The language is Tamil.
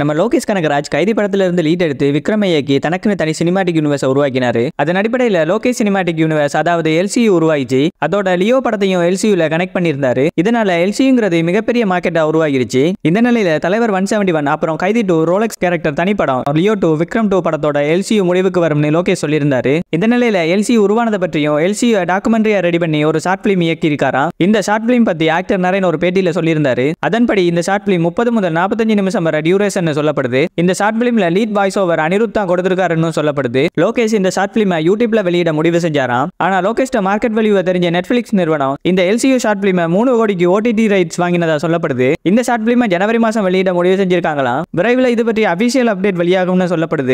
நம்ம லோகேஷ் கனகராஜ் கைதி படத்துல இருந்து லீட் எடுத்து விக்ரம் இயக்கி தனக்குன்னு தனி சினிமாட்டிக் யூனிவர்ஸ் உருவாக்கினாரு அதன் அடிப்படையில் லோகேஷ் சினிமாட்டிக் யூனிவர்ஸ் அதாவது எல்சியு உருவாகிச்சு அதோட லியோ படத்தையும் எல்சியூல கனெக்ட் பண்ணியிருந்தாரு இதனால எல்சியுங்கிறது மிகப்பெரிய மார்க்கெட்டா உருவாகிருச்சு இந்த நிலையில தலைவர் ஒன் செவன்டி ஒன் அப்புறம் கைதி டூ ரோலக்ஸ் கேரக்டர் தனிப்படம் லியோ டூ விக்ரம் டூ படத்தோட எல்சியு முடிவுக்கு வரும்னு லோகேஷ் சொல்லியிருந்தாரு இந்த நிலையில எல்சி உருவானதை பற்றியும் எல்சி டாக்குமெண்ட்ரியா ரெடி பண்ணி ஒரு ஷார்ட் பிலிம் இயக்கி இருக்காரா இந்த ஷார்ட் பிலிம் பத்தி ஆக்டர் நரேன் ஒரு பேட்டியில சொல்லியிருந்தாரு அதன்படி இந்த ஷார்ட் பிலிம் முப்பது முதல் நாற்பத்தஞ்சு நிமிஷம் வர டியூரேஷன் அப்படின்னு சொல்லப்படுது இந்த ஷார்ட் பிலிம்ல லீட் வாய்ஸ் ஓவர் அனிருத் தான் கொடுத்திருக்காருன்னு சொல்லப்படுது லோகேஷ் இந்த ஷார்ட் பிலிம் யூடியூப்ல வெளியிட முடிவு செஞ்சாராம் ஆனா லோகேஷ் மார்க்கெட் வேல்யூவை தெரிஞ்ச நெட்ஃபிளிக்ஸ் நிறுவனம் இந்த எல்சியு ஷார்ட் பிலிம் மூணு கோடிக்கு ஓடிடி ரைட்ஸ் வாங்கினதா சொல்லப்படுது இந்த ஷார்ட் பிலிம் ஜனவரி மாசம் வெளியிட முடிவு செஞ்சிருக்காங்களாம் விரைவில் இது பற்றி அபிஷியல் அப்டேட் வெளியாகும்னு சொல்லப்படுது